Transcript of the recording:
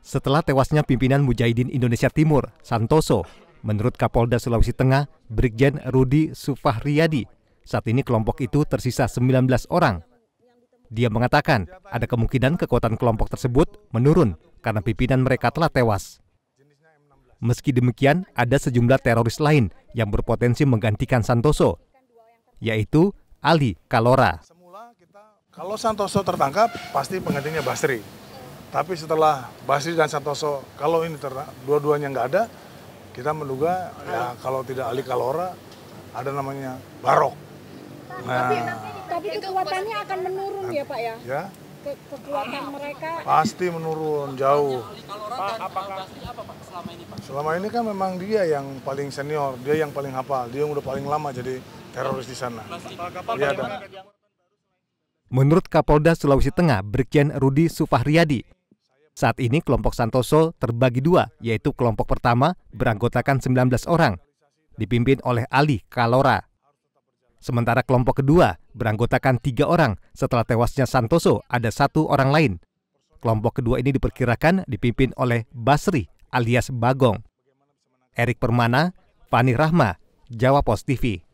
Setelah tewasnya pimpinan Mujahidin Indonesia Timur, Santoso, menurut Kapolda Sulawesi Tengah, Brigjen Rudi Sufahriyadi, saat ini kelompok itu tersisa 19 orang. Dia mengatakan ada kemungkinan kekuatan kelompok tersebut menurun karena pimpinan mereka telah tewas. Meski demikian, ada sejumlah teroris lain yang berpotensi menggantikan Santoso, yaitu Ali Kalora. Kalau Santoso tertangkap, pasti penggantinya Basri. Tapi setelah Basri dan Santoso, kalau ini dua-duanya nggak ada, kita menduga ya kalau tidak Ali Kalora ada namanya Barok. Nah, tapi, tapi kekuatannya akan menurun ya Pak ya? Ya. Ke kekuatan mereka pasti menurun jauh. Pak, apa apa Pak selama ini Pak? Selama ini kan memang dia yang paling senior, dia yang paling hafal, dia yang udah paling lama jadi teroris di sana. Iya, Menurut Kapolda Sulawesi Tengah, Brigjen Rudi Sufahriyadi, saat ini kelompok Santoso terbagi dua, yaitu kelompok pertama beranggotakan 19 orang, dipimpin oleh Ali Kalora. Sementara kelompok kedua beranggotakan tiga orang, setelah tewasnya Santoso ada satu orang lain. Kelompok kedua ini diperkirakan dipimpin oleh Basri alias Bagong. Erik Permana, Fani Rahma, Jawa Pos TV.